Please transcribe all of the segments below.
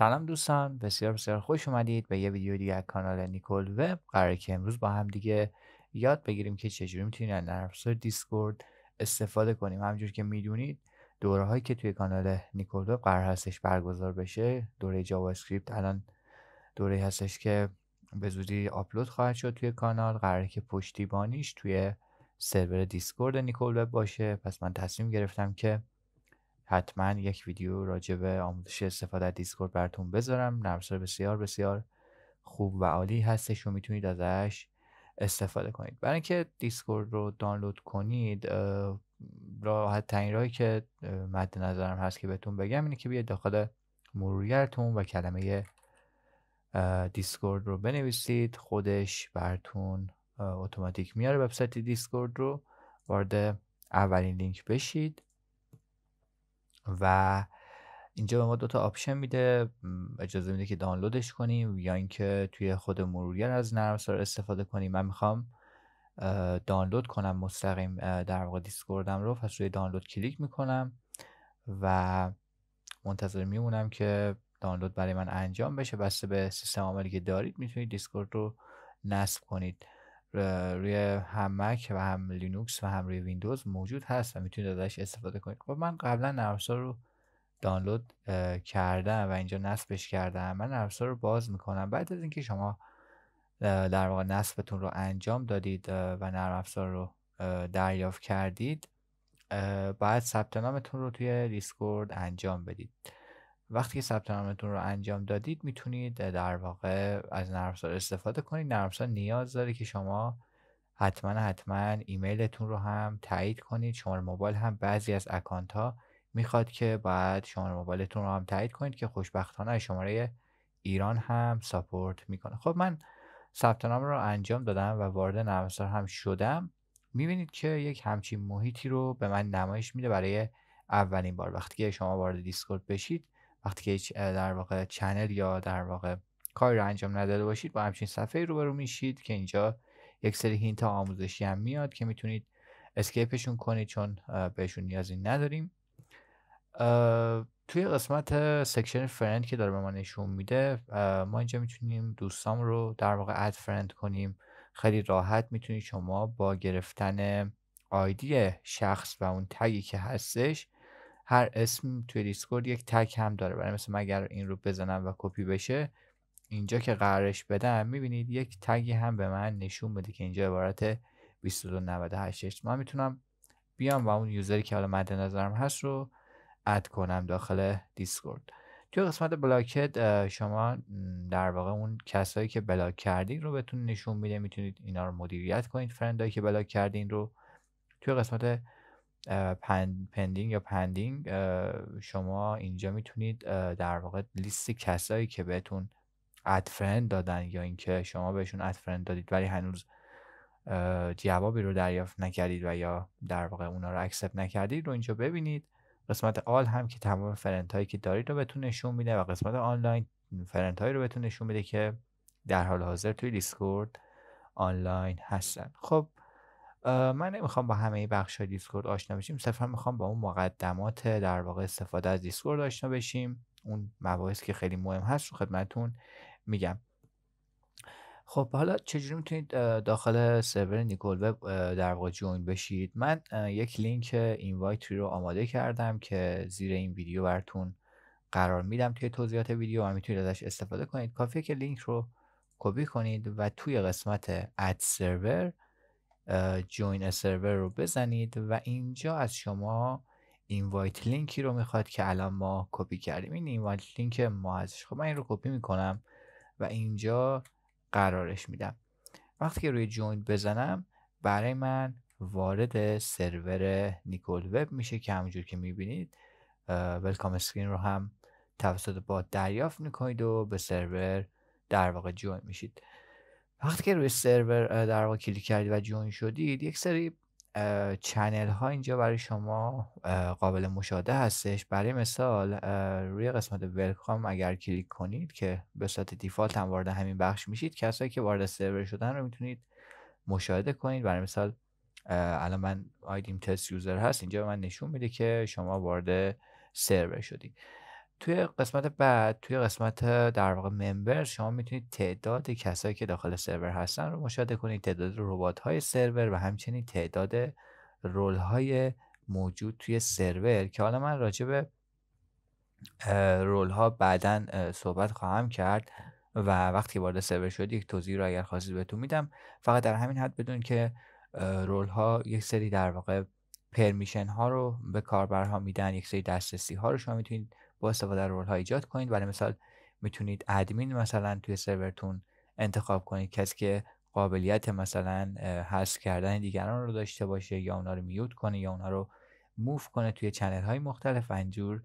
سلام دوستان بسیار بسیار خوش اومدید به یه ویدیو دیگه از کانال نیکول وب قرار که امروز با هم دیگه یاد بگیریم که چجوری میتونید از نرم دیسکورد استفاده کنیم همونجوری که میدونید دوره هایی که توی کانال نیکول وب قرار هستش برگزار بشه دوره جاوا اسکریپت الان دوره هستش که به زودی آپلود خواهد شد توی کانال قراره که پشتیبانیش توی سرور دیسکورد نیکول وب باشه پس من تصمیم گرفتم که حتما یک ویدیو راجع به آموزش استفاده از دیسکورد براتون بذارم نرمسار بسیار بسیار خوب و عالی هستش و میتونید ازش استفاده کنید برای اینکه دیسکورد رو دانلود کنید راحت ترین راهی که مد نظرم هست که بهتون بگم اینه که بیاید داخل مرورگرتون و کلمه دیسکورد رو بنویسید خودش براتون اتوماتیک میاره وبسایت دیسکورد رو وارد اولین لینک بشید و اینجا به ما دو تا آپشن میده اجازه میده که دانلودش کنیم یا اینکه توی خود مرورگر از نرم استفاده کنیم من میخوام دانلود کنم مستقیم در واقع دیسکوردم رو پس روی دانلود کلیک میکنم و منتظر میمونم که دانلود برای من انجام بشه بسته به سیستم عاملی که دارید میتونید دیسکورد رو نصب کنید روی هم مک و هم لینوکس و هم روی ویندوز موجود هست و میتونید ازش استفاده کنید خب من قبلا نرم رو دانلود کردم و اینجا نصبش کردم من نرم رو باز میکنم بعد از اینکه شما در واقع نصبتون رو انجام دادید و نرم رو دریافت کردید بعد ثبت نامتون رو توی دیسکورد انجام بدید وقتی که ثبت نامتون رو انجام دادید میتونید در واقع از نرمسار استفاده کنید نرمسار نیاز داره که شما حتما حتما ایمیلتون رو هم تایید کنید شماره موبایل هم بعضی از اکانت ها میخواد که بعد شماره موبایلتون رو هم تایید کنید که خوشبختانه شماره ایران هم ساپورت میکنه خب من ثبت نام رو انجام دادم و وارد نرمسار هم شدم میبینید که یک همچین محیطی رو به من نمایش میده برای اولین بار وقتی که شما وارد دیسکورد بشید وقتی که هیچ در واقع چنل یا در واقع کاری رو انجام نداده باشید با همچین صفحه رو روبرو میشید که اینجا یک سری هینت آموزشی هم میاد که میتونید اسکیپشون کنید چون بهشون نیازی نداریم توی قسمت سکشن فرند که داره به ما نشون میده ما اینجا میتونیم دوستام رو در واقع اد فرند کنیم خیلی راحت میتونید شما با گرفتن آیدی شخص و اون تگی که هستش هر اسم توی دیسکورد یک تگ هم داره برای مثلا اگر این رو بزنم و کپی بشه اینجا که قرارش بدم میبینید یک تگی هم به من نشون بده که اینجا عبارت 2298 من میتونم بیام و اون یوزری که حالا مد نظرم هست رو اد کنم داخل دیسکورد توی قسمت بلاکت شما در واقع اون کسایی که بلاک کردین رو بهتون نشون میده میتونید اینا رو مدیریت کنید فرندایی که بلاک کردین رو توی قسمت پن پندینگ یا پندینگ شما اینجا میتونید در واقع لیست کسایی که بهتون ادفرند دادن یا اینکه شما بهشون ادفرند دادید ولی هنوز جوابی رو دریافت نکردید و یا در واقع اونا رو اکسپت نکردید رو اینجا ببینید قسمت آل هم که تمام فرند هایی که دارید رو بهتون نشون میده و قسمت آنلاین فرند هایی رو بهتون نشون میده که در حال حاضر توی دیسکورد آنلاین هستن خب من نمیخوام با همه بخش های دیسکورد آشنا بشیم صرفا میخوام با اون مقدمات در واقع استفاده از دیسکورد آشنا بشیم اون مباحث که خیلی مهم هست رو خدمتون میگم خب حالا چجوری میتونید داخل سرور نیکول وب در واقع جوین بشید من یک لینک اینوایتری رو آماده کردم که زیر این ویدیو براتون قرار میدم توی توضیحات ویدیو و میتونید ازش استفاده کنید کافیه که لینک رو کپی کنید و توی قسمت اد سرور جوین سرور رو بزنید و اینجا از شما اینوایت لینکی رو میخواد که الان ما کپی کردیم این اینوایت لینک ما ازش خب من این رو کپی میکنم و اینجا قرارش میدم وقتی که روی جوین بزنم برای من وارد سرور نیکول وب میشه که همونجور که میبینید ویلکام اسکرین رو هم توسط باد دریافت میکنید و به سرور در واقع جوین میشید وقتی که روی سرور در واقع کلیک کردید و جوین شدید یک سری چنل ها اینجا برای شما قابل مشاهده هستش برای مثال روی قسمت ولکام اگر کلیک کنید که به صورت دیفالت هم وارد همین بخش میشید کسایی که وارد سرور شدن رو میتونید مشاهده کنید برای مثال الان من آیدیم تست یوزر هست اینجا من نشون میده که شما وارد سرور شدید توی قسمت بعد توی قسمت در واقع ممبر شما میتونید تعداد کسایی که داخل سرور هستن رو مشاهده کنید تعداد ربات های سرور و همچنین تعداد رول های موجود توی سرور که حالا من راجع به رول ها بعدا صحبت خواهم کرد و وقتی وارد سرور شد یک توضیح رو اگر خواستید بهتون میدم فقط در همین حد بدون که رول ها یک سری در واقع پرمیشن ها رو به کاربرها میدن یک سری دسترسی ها رو شما میتونید با استفاده رول ها ایجاد کنید برای مثال میتونید ادمین مثلا توی سرورتون انتخاب کنید کسی که قابلیت مثلا هست کردن دیگران رو داشته باشه یا اونا رو میوت کنه یا اونا رو موف کنه توی چنل های مختلف انجور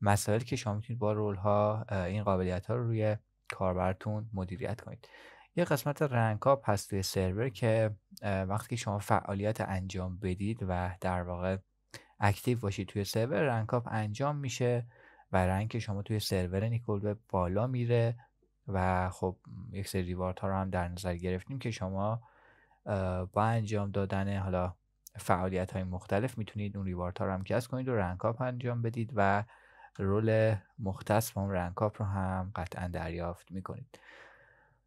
مسائل که شما میتونید با رول ها این قابلیت ها رو روی کاربرتون مدیریت کنید یه قسمت رنگ ها هست توی سرور که وقتی که شما فعالیت انجام بدید و در واقع اکتیو باشید توی سرور رنگ انجام میشه و رنک شما توی سرور نیکل بالا میره و خب یک سری ریوارد ها رو هم در نظر گرفتیم که شما با انجام دادن حالا فعالیت های مختلف میتونید اون ریوارد ها رو هم کسب کنید و رنگ آپ انجام بدید و رول مختص با اون رنگ آپ رو هم قطعا دریافت میکنید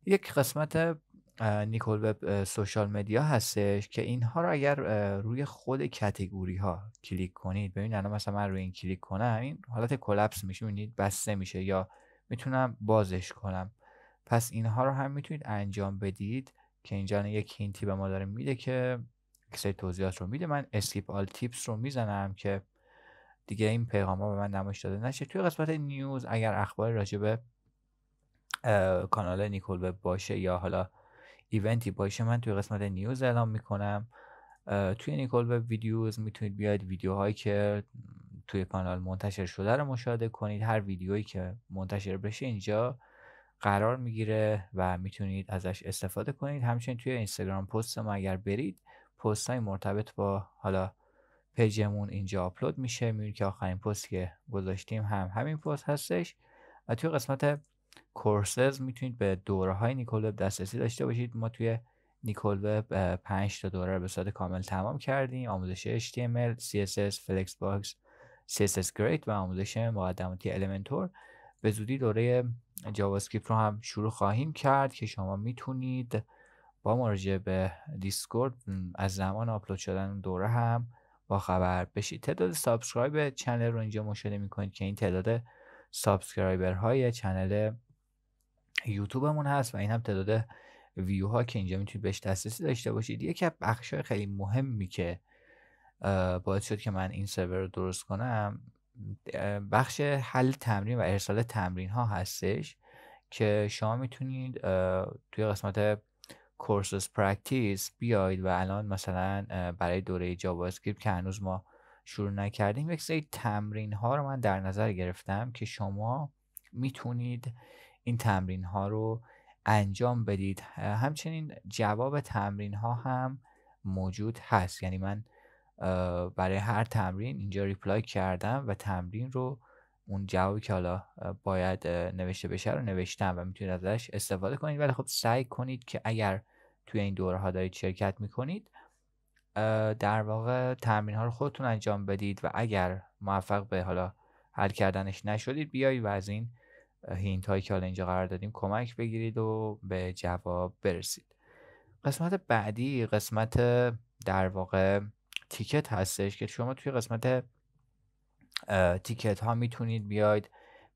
یک قسمت نیکل وب سوشال مدیا هستش که اینها رو اگر روی خود کتگوری ها کلیک کنید ببینید الان مثلا من روی این کلیک کنم این حالت کلپس میشه ببینید بسته میشه یا میتونم بازش کنم پس اینها رو هم میتونید انجام بدید که اینجا یک کینتی به ما داره میده که کسی توضیحات رو میده من اسکیپ آل تیپس رو میزنم که دیگه این پیغام ها به من نمایش داده نشه توی قسمت نیوز اگر اخبار راجبه کانال نیکول وب باشه یا حالا ایونتی باشه من توی قسمت نیوز اعلام میکنم توی نیکل وب ویدیوز میتونید بیاید ویدیوهایی که توی کانال منتشر شده رو مشاهده کنید هر ویدیویی که منتشر بشه اینجا قرار میگیره و میتونید ازش استفاده کنید همچنین توی اینستاگرام پست ما اگر برید پست های مرتبط با حالا پیجمون اینجا آپلود میشه میبینید که آخرین پستی که گذاشتیم هم همین پست هستش و توی قسمت کورسز میتونید به دوره های نیکول وب دسترسی داشته باشید ما توی نیکول وب 5 تا دوره رو به صورت کامل تمام کردیم آموزش HTML, CSS, Flexbox, CSS Great و آموزش مقدماتی Elementor به زودی دوره جاوا رو هم شروع خواهیم کرد که شما میتونید با مراجعه به دیسکورد از زمان آپلود شدن دوره هم با خبر بشید تعداد سابسکرایب چنل رو اینجا مشاهده میکنید که این تعداد سابسکرایبر های چنل یوتیوبمون هست و این هم تعداد ویو ها که اینجا میتونید بهش دسترسی داشته باشید یکی از های خیلی مهمی که باید شد که من این سرور رو درست کنم بخش حل تمرین و ارسال تمرین ها هستش که شما میتونید توی قسمت کورسز پرکتیس بیاید و الان مثلا برای دوره جاوا اسکریپت که هنوز ما شروع نکردیم یک سری تمرین ها رو من در نظر گرفتم که شما میتونید این تمرین ها رو انجام بدید همچنین جواب تمرین ها هم موجود هست یعنی من برای هر تمرین اینجا ریپلای کردم و تمرین رو اون جوابی که حالا باید نوشته بشه رو نوشتم و میتونید ازش استفاده کنید ولی خب سعی کنید که اگر توی این دوره ها دارید شرکت میکنید در واقع تمرین ها رو خودتون انجام بدید و اگر موفق به حالا حل کردنش نشدید بیایید و از این هینت هایی که حالا اینجا قرار دادیم کمک بگیرید و به جواب برسید قسمت بعدی قسمت در واقع تیکت هستش که شما توی قسمت تیکت ها میتونید بیاید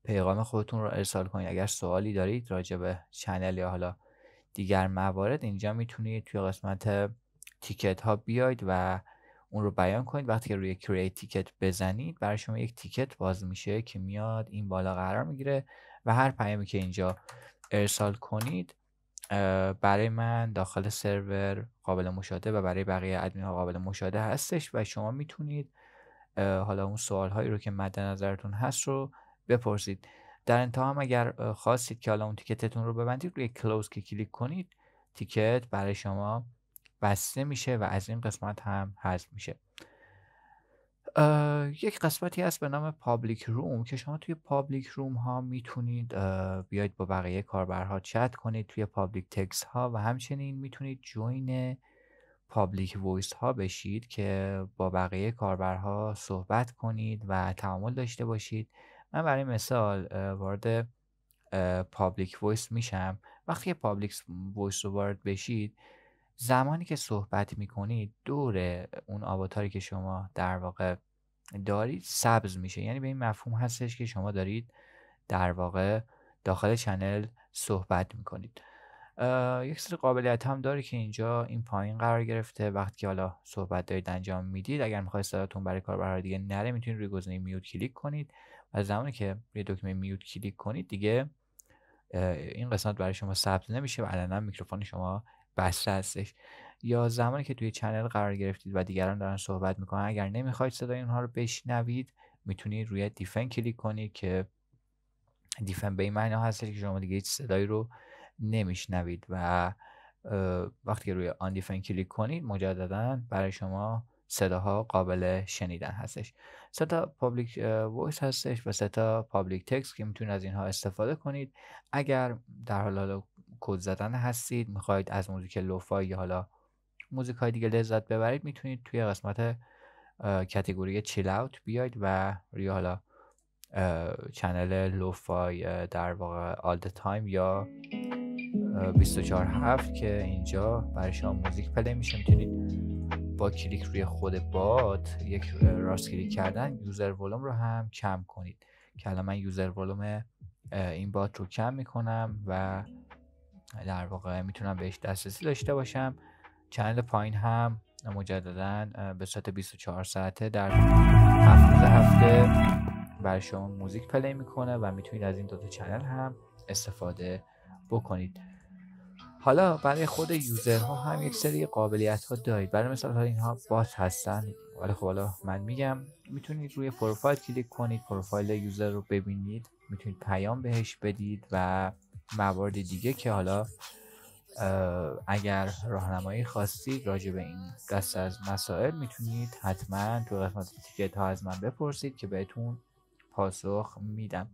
پیغام خودتون رو ارسال کنید اگر سوالی دارید راجع به چنل یا حالا دیگر موارد اینجا میتونید توی قسمت تیکت ها بیاید و اون رو بیان کنید وقتی که روی کریت تیکت بزنید برای شما یک تیکت باز میشه که میاد این بالا قرار میگیره و هر پیامی که اینجا ارسال کنید برای من داخل سرور قابل مشاهده و برای بقیه ادمین ها قابل مشاهده هستش و شما میتونید حالا اون سوال هایی رو که مد نظرتون هست رو بپرسید در انتها هم اگر خواستید که حالا اون تیکتتون رو ببندید روی کلوز که کلیک کنید تیکت برای شما بسته میشه و از این قسمت هم حذف میشه یک قسمتی هست به نام پابلیک روم که شما توی پابلیک روم ها میتونید بیاید با بقیه کاربرها چت کنید توی پابلیک تکس ها و همچنین میتونید جوین پابلیک وویس ها بشید که با بقیه کاربرها صحبت کنید و تعامل داشته باشید من برای مثال وارد پابلیک وویس میشم وقتی پابلیک وایس رو وارد بشید زمانی که صحبت میکنید دور اون آواتاری که شما در واقع دارید سبز میشه یعنی به این مفهوم هستش که شما دارید در واقع داخل چنل صحبت میکنید یک سری قابلیت هم داره که اینجا این پایین قرار گرفته وقتی که حالا صحبت دارید انجام میدید اگر میخواید صداتون برای کار برای دیگه نره میتونید روی گزینه میوت کلیک کنید و زمانی که روی دکمه میوت کلیک کنید دیگه این قسمت برای شما ثبت نمیشه و علنا میکروفون شما بسته هستش یا زمانی که توی چنل قرار گرفتید و دیگران دارن صحبت میکنن اگر نمیخواید صدای اونها رو بشنوید میتونید روی دیفن کلیک کنید که دیفن به این هستش هست که شما دیگه هیچ صدایی رو نمیشنوید و وقتی روی آن دیفن کلیک کنید مجددا برای شما صداها قابل شنیدن هستش سه تا پابلیک وایس هستش و ستا پابلیک تکست که میتونید از اینها استفاده کنید اگر در حال کد زدن هستید میخواید از موزیک لوفای یا حالا موزیک های دیگه لذت ببرید میتونید توی قسمت کتگوری چیل اوت بیاید و روی حالا چنل لوفای در واقع آل تایم یا 24 هفت که اینجا برای شما موزیک پلی میشه میتونید با کلیک روی خود بات یک راست کلیک کردن یوزر ولوم رو هم کم کنید که الان من یوزر ولوم این بات رو کم میکنم و در واقع میتونم بهش دسترسی داشته باشم چنل پایین هم مجددا به صورت 24 ساعته در هفته هفته بر شما موزیک پلی میکنه و میتونید از این دوتا چنل هم استفاده بکنید حالا برای خود یوزرها هم یک سری قابلیت ها دارید برای مثال اینها بات هستن ولی خب حالا من میگم میتونید روی پروفایل کلیک کنید پروفایل یوزر رو ببینید میتونید پیام بهش بدید و موارد دیگه که حالا اگر راهنمایی خواستید راجع به این دست از مسائل میتونید حتما تو قسمت تیکت ها از من بپرسید که بهتون پاسخ میدم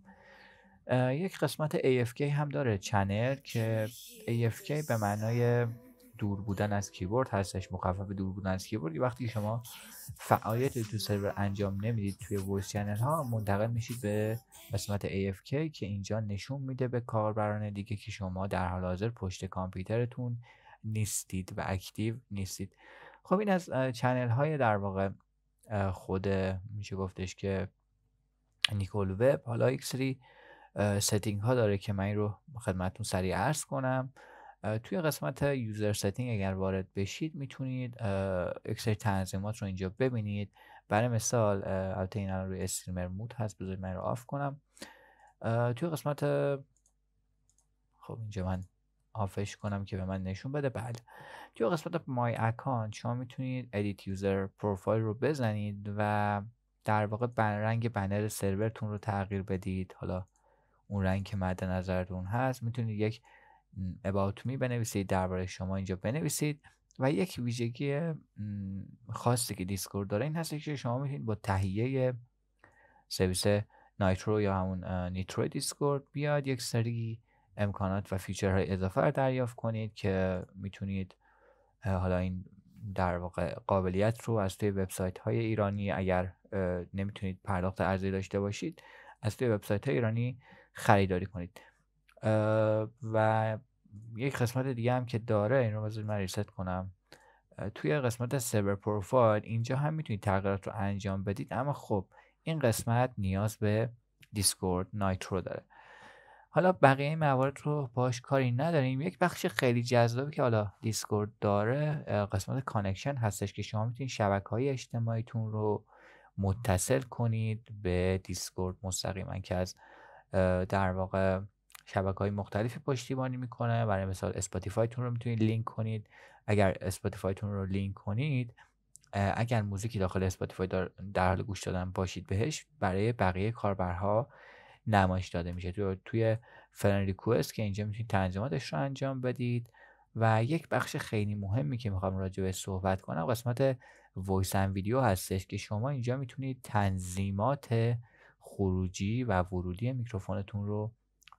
یک قسمت AFK هم داره چنل که AFK به معنای دور بودن از کیبورد هستش مخفف دور بودن از کیبورد وقتی شما فعالیت تو سرور انجام نمیدید توی ویس چنل ها منتقل میشید به قسمت AFK که اینجا نشون میده به کاربران دیگه که شما در حال حاضر پشت کامپیوترتون نیستید و اکتیو نیستید خب این از چنل های در واقع خود میشه گفتش که نیکول وب حالا یک سری ستینگ ها داره که من این رو خدمتتون سریع عرض کنم توی قسمت یوزر ستینگ اگر وارد بشید میتونید اکثر تنظیمات رو اینجا ببینید برای مثال البته این الان روی استریمر مود هست بذارید من رو آف کنم توی قسمت خب اینجا من آفش کنم که به من نشون بده بعد بله. توی قسمت مای اکانت شما میتونید ادیت یوزر پروفایل رو بزنید و در واقع رنگ بنر سرورتون رو تغییر بدید حالا اون رنگ که مد نظرتون هست میتونید یک about me بنویسید درباره شما اینجا بنویسید و یک ویژگی خاصی که دیسکورد داره این هست که شما میتونید با تهیه سرویس نایترو یا همون نیترو دیسکورد بیاد یک سری امکانات و فیچرهای اضافه رو دریافت کنید که میتونید حالا این در واقع قابلیت رو از توی وبسایت های ایرانی اگر نمیتونید پرداخت ارزی داشته باشید از توی وبسایت های ایرانی خریداری کنید و یک قسمت دیگه هم که داره این رو من ریست کنم توی قسمت سرور پروفایل اینجا هم میتونید تغییرات رو انجام بدید اما خب این قسمت نیاز به دیسکورد نایترو داره حالا بقیه این موارد رو باش کاری نداریم یک بخش خیلی جذابی که حالا دیسکورد داره قسمت کانکشن هستش که شما میتونید شبکه های اجتماعیتون رو متصل کنید به دیسکورد مستقیما که از در واقع شبکه های مختلف پشتیبانی میکنه برای مثال اسپاتیفایتون رو میتونید لینک کنید اگر اسپاتیفایتون رو لینک کنید اگر موزیکی داخل اسپاتیفای در حال گوش دادن باشید بهش برای بقیه کاربرها نمایش داده میشه تو توی فرن ریکوست که اینجا میتونید تنظیماتش رو انجام بدید و یک بخش خیلی مهمی که میخوام راجع به صحبت کنم قسمت وایس ان ویدیو هستش که شما اینجا میتونید تنظیمات خروجی و ورودی میکروفونتون رو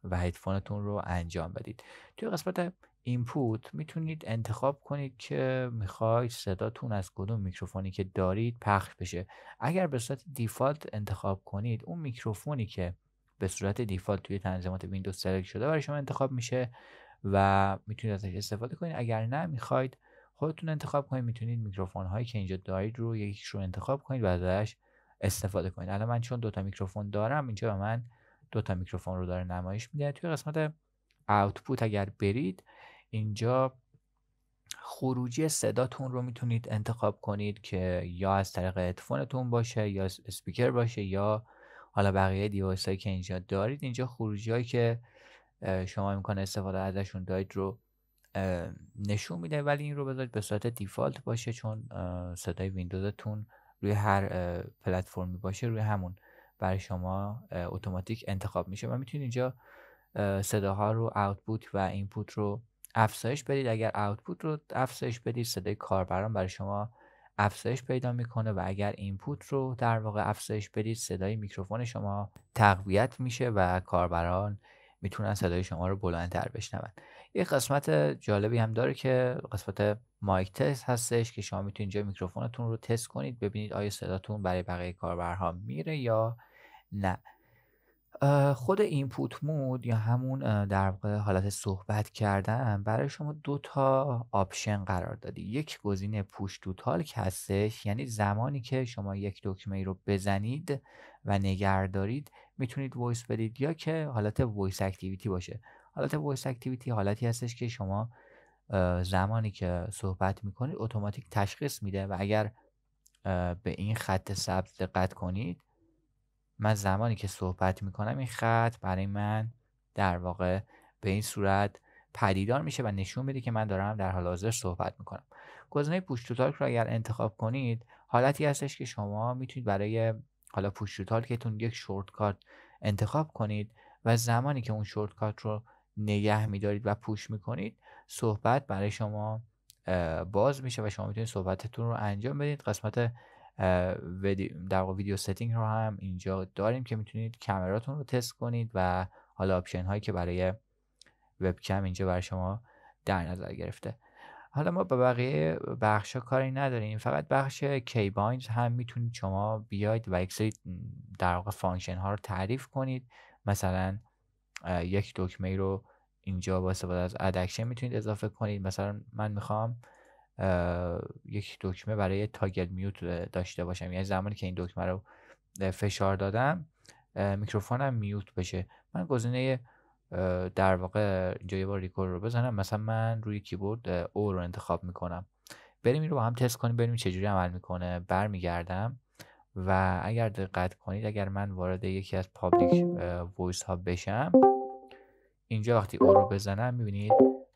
و هدفونتون رو انجام بدید توی قسمت اینپوت میتونید انتخاب کنید که میخواید صداتون از کدوم میکروفونی که دارید پخش بشه اگر به صورت دیفالت انتخاب کنید اون میکروفونی که به صورت دیفالت توی تنظیمات ویندوز سلکت شده برای شما انتخاب میشه و میتونید ازش استفاده کنید اگر نه میخواید خودتون انتخاب کنید میتونید میکروفون هایی که اینجا دارید رو یکیش رو انتخاب کنید و ازش استفاده کنید الان من چون دوتا میکروفون دارم اینجا به من دو تا میکروفون رو داره نمایش میده توی قسمت آوتپوت اگر برید اینجا خروجی صداتون رو میتونید انتخاب کنید که یا از طریق هدفونتون باشه یا اسپیکر باشه یا حالا بقیه دیوایس هایی که اینجا دارید اینجا خروجی هایی که شما امکان استفاده ازشون دارید رو نشون میده ولی این رو بذارید به صورت دیفالت باشه چون صدای ویندوزتون روی هر پلتفرمی باشه روی همون برای شما اتوماتیک انتخاب میشه و میتونید اینجا صداها رو آوتپوت و اینپوت رو افزایش بدید اگر آوتپوت رو افزایش بدید صدای کاربران برای شما افزایش پیدا میکنه و اگر اینپوت رو در واقع افزایش بدید صدای میکروفون شما تقویت میشه و کاربران میتونن صدای شما رو بلندتر بشنون یه قسمت جالبی هم داره که قسمت مایک تست هستش که شما میتونید اینجا میکروفونتون رو تست کنید ببینید آیا صداتون برای بقیه کاربرها میره یا نه خود اینپوت مود یا همون در واقع حالت صحبت کردن برای شما دو تا آپشن قرار دادی یک گزینه پوش تو هستش یعنی زمانی که شما یک دکمه رو بزنید و دارید میتونید وایس بدید یا که حالت وایس اکتیویتی باشه حالت وایس اکتیویتی حالتی هستش که شما زمانی که صحبت میکنید اتوماتیک تشخیص میده و اگر به این خط سبز دقت کنید من زمانی که صحبت میکنم این خط برای من در واقع به این صورت پدیدار میشه و نشون میده که من دارم در حال حاضر صحبت میکنم گزینه پوش تالک را اگر انتخاب کنید حالتی هستش که شما میتونید برای حالا پوش تالکتون یک شورت کارت انتخاب کنید و زمانی که اون شورت کارت رو نگه میدارید و پوش میکنید صحبت برای شما باز میشه و شما میتونید صحبتتون رو انجام بدید قسمت در واقع ویدیو ستینگ رو هم اینجا داریم که میتونید کمراتون رو تست کنید و حالا آپشن هایی که برای وبکم اینجا برای شما در نظر گرفته حالا ما به بقیه بخش ها کاری نداریم فقط بخش کی بایند هم میتونید شما بیاید و یک سری در واقع فانکشن ها رو تعریف کنید مثلا یک دکمه رو اینجا با استفاده از ادکشن میتونید اضافه کنید مثلا من میخوام یک دکمه برای تاگل میوت داشته باشم یعنی زمانی که این دکمه رو فشار دادم میکروفونم میوت بشه من گزینه در واقع جایی با ریکورد رو بزنم مثلا من روی کیبورد او رو انتخاب میکنم بریم این رو با هم تست کنیم بریم چجوری عمل میکنه برمیگردم و اگر دقت کنید اگر من وارد یکی از پابلیک وایس ها بشم اینجا وقتی او رو بزنم میبینید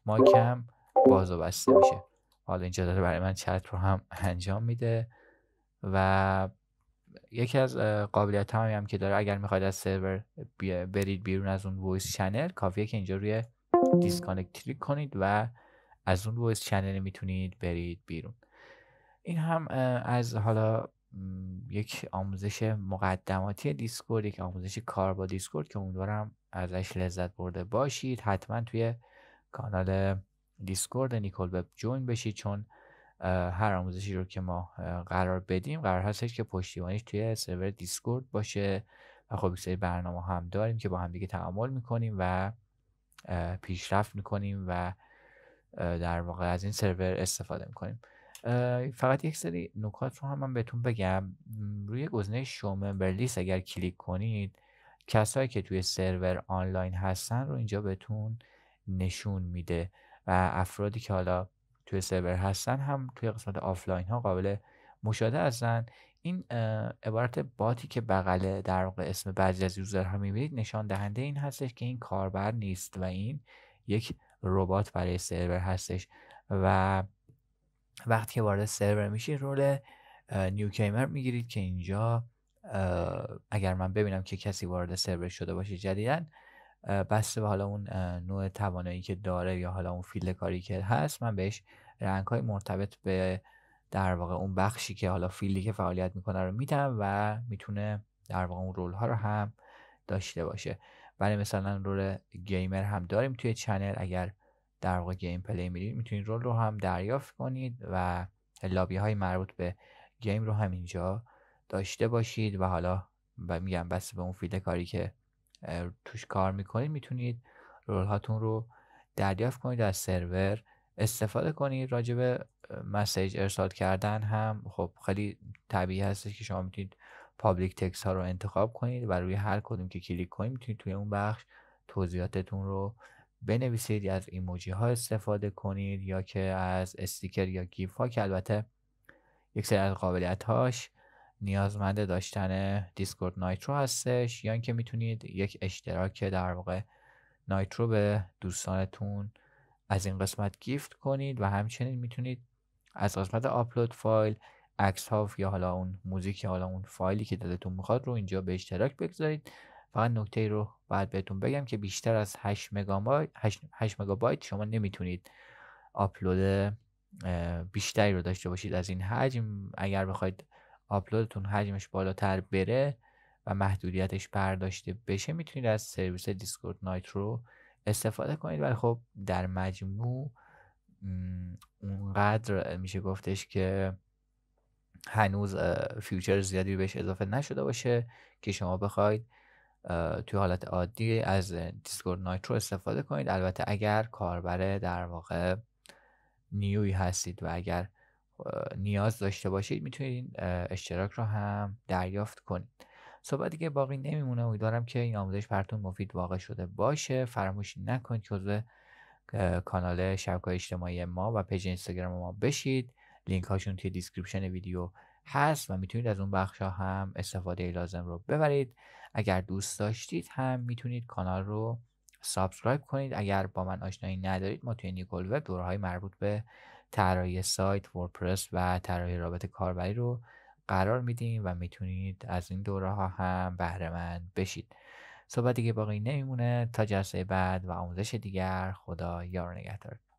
ماکم باز و بسته میشه حالا اینجا داره برای من چت رو هم انجام میده و یکی از قابلیت هم هم که داره اگر میخواید از سرور برید بیرون از اون وایس چنل کافیه که اینجا روی دیسکانکت کلیک کنید و از اون وایس چنل میتونید برید بیرون این هم از حالا یک آموزش مقدماتی دیسکورد یک آموزش کار با دیسکورد که امیدوارم ازش لذت برده باشید حتما توی کانال دیسکورد نیکل وب جوین بشید چون هر آموزشی رو که ما قرار بدیم قرار هستش که پشتیبانیش توی سرور دیسکورد باشه و خب سری برنامه هم داریم که با هم دیگه تعامل میکنیم و پیشرفت میکنیم و در واقع از این سرور استفاده میکنیم فقط یک سری نکات رو هم من بهتون بگم روی گزینه شو ممبر لیست اگر کلیک کنید کسایی که توی سرور آنلاین هستن رو اینجا بهتون نشون میده و افرادی که حالا توی سرور هستن هم توی قسمت آفلاین ها قابل مشاهده هستن این عبارت باتی که بغل در واقع اسم بعضی از یوزر ها میبینید نشان دهنده این هستش که این کاربر نیست و این یک ربات برای سرور هستش و وقتی که وارد سرور میشید رول نیوکیمر میگیرید که اینجا اگر من ببینم که کسی وارد سرور شده باشه جدیدن بسته به حالا اون نوع توانایی که داره یا حالا اون فیلد کاری که هست من بهش رنگ های مرتبط به در واقع اون بخشی که حالا فیلدی که فعالیت میکنه رو میدم و میتونه در واقع اون رول ها رو هم داشته باشه ولی مثلا رول گیمر هم داریم توی چنل اگر در واقع گیم پلی میرید میتونید رول رو هم دریافت کنید و لابی های مربوط به گیم رو هم اینجا داشته باشید و حالا و میگم بس به اون فیلد کاری که توش کار میکنید میتونید رول هاتون رو دریافت کنید از سرور استفاده کنید راجب مسیج ارسال کردن هم خب خیلی طبیعی هستش که شما میتونید پابلیک تکس ها رو انتخاب کنید و روی هر کدوم که کلیک کنید میتونید توی اون بخش توضیحاتتون رو بنویسید یا از ایموجی ها استفاده کنید یا که از استیکر یا گیف ها که البته یک سری از قابلیت هاش نیازمند داشتن دیسکورد نایترو هستش یا اینکه میتونید یک اشتراک در واقع نایترو به دوستانتون از این قسمت گیفت کنید و همچنین میتونید از قسمت آپلود فایل عکس ها یا حالا اون موزیک یا حالا اون فایلی که دلتون میخواد رو اینجا به اشتراک بگذارید فقط نکته رو باید بهتون بگم که بیشتر از 8 مگابایت 8 مگابایت شما نمیتونید آپلود بیشتری رو داشته باشید از این حجم اگر بخواید آپلودتون حجمش بالاتر بره و محدودیتش برداشته بشه میتونید از سرویس دیسکورد نایترو استفاده کنید ولی خب در مجموع اونقدر میشه گفتش که هنوز فیوچر زیادی بهش اضافه نشده باشه که شما بخواید توی حالت عادی از دیسکورد نایترو استفاده کنید البته اگر کاربره در واقع نیوی هستید و اگر نیاز داشته باشید میتونید اشتراک رو هم دریافت کنید صحبت دیگه باقی نمیمونه امیدوارم که این آموزش براتون مفید واقع شده باشه فراموش نکنید که عضو کانال شبکه اجتماعی ما و پیج اینستاگرام ما بشید لینک هاشون توی دیسکریپشن ویدیو هست و میتونید از اون بخش ها هم استفاده لازم رو ببرید اگر دوست داشتید هم میتونید کانال رو سابسکرایب کنید اگر با من آشنایی ندارید ما توی نیکول وب های مربوط به طراحی سایت وردپرس و طراحی رابط کاربری رو قرار میدیم و میتونید از این دوره ها هم بهره مند بشید صحبت دیگه باقی نمیمونه تا جلسه بعد و آموزش دیگر خدا یار نگهدار